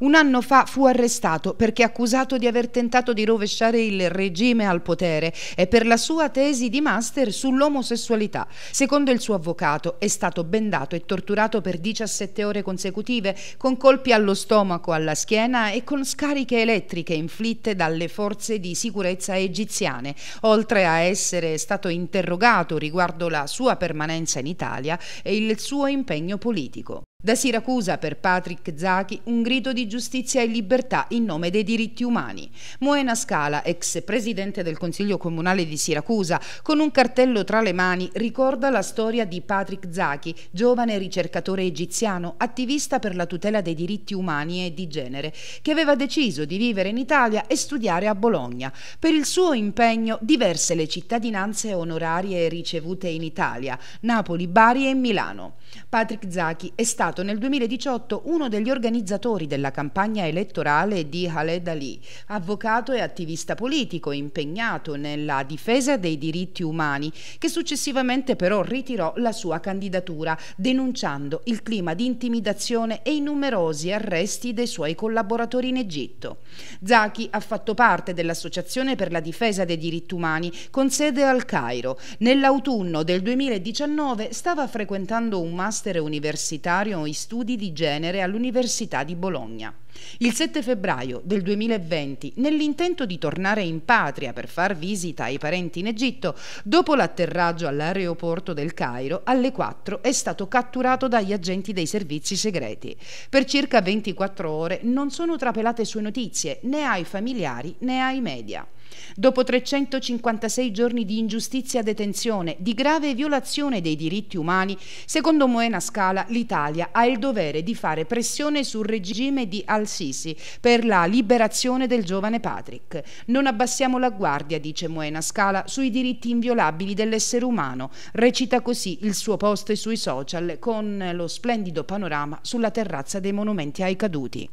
Un anno fa fu arrestato perché accusato di aver tentato di rovesciare il regime al potere e per la sua tesi di master sull'omosessualità. Secondo il suo avvocato è stato bendato e torturato per 17 ore consecutive con colpi allo stomaco, alla schiena e con scariche elettriche inflitte dalle forze di sicurezza egiziane, oltre a essere stato interrogato riguardo la sua permanenza in Italia e il suo impegno politico. Da Siracusa per Patrick Zachi un grido di giustizia e libertà in nome dei diritti umani. Moena Scala, ex presidente del Consiglio Comunale di Siracusa, con un cartello tra le mani ricorda la storia di Patrick Zachi, giovane ricercatore egiziano, attivista per la tutela dei diritti umani e di genere, che aveva deciso di vivere in Italia e studiare a Bologna. Per il suo impegno diverse le cittadinanze onorarie ricevute in Italia, Napoli, Bari e Milano. Patrick Zachi è stato stato nel 2018 uno degli organizzatori della campagna elettorale di Khaled Ali, avvocato e attivista politico impegnato nella difesa dei diritti umani, che successivamente però ritirò la sua candidatura, denunciando il clima di intimidazione e i numerosi arresti dei suoi collaboratori in Egitto. Zaki ha fatto parte dell'Associazione per la difesa dei diritti umani con sede al Cairo. Nell'autunno del 2019 stava frequentando un master universitario continuano studi di genere all'Università di Bologna. Il 7 febbraio del 2020, nell'intento di tornare in patria per far visita ai parenti in Egitto, dopo l'atterraggio all'aeroporto del Cairo, alle 4 è stato catturato dagli agenti dei servizi segreti. Per circa 24 ore non sono trapelate sue notizie né ai familiari né ai media. Dopo 356 giorni di ingiustizia detenzione, di grave violazione dei diritti umani, secondo Moena Scala l'Italia ha il dovere di fare pressione sul regime di Al-Sisi per la liberazione del giovane Patrick. Non abbassiamo la guardia, dice Moena Scala, sui diritti inviolabili dell'essere umano. Recita così il suo post sui social con lo splendido panorama sulla terrazza dei monumenti ai caduti.